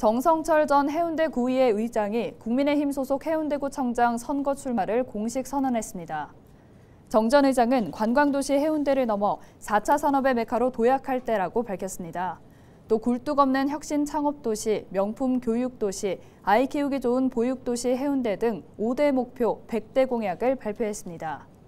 정성철 전 해운대 구의회 의장이 국민의힘 소속 해운대구청장 선거 출마를 공식 선언했습니다. 정 전 의장은 관광도시 해운대를 넘어 4차 산업의 메카로 도약할 때라고 밝혔습니다. 또 굴뚝 없는 혁신 창업도시, 명품 교육도시, 아이 키우기 좋은 보육도시 해운대 등 5대 목표 100대 공약을 발표했습니다.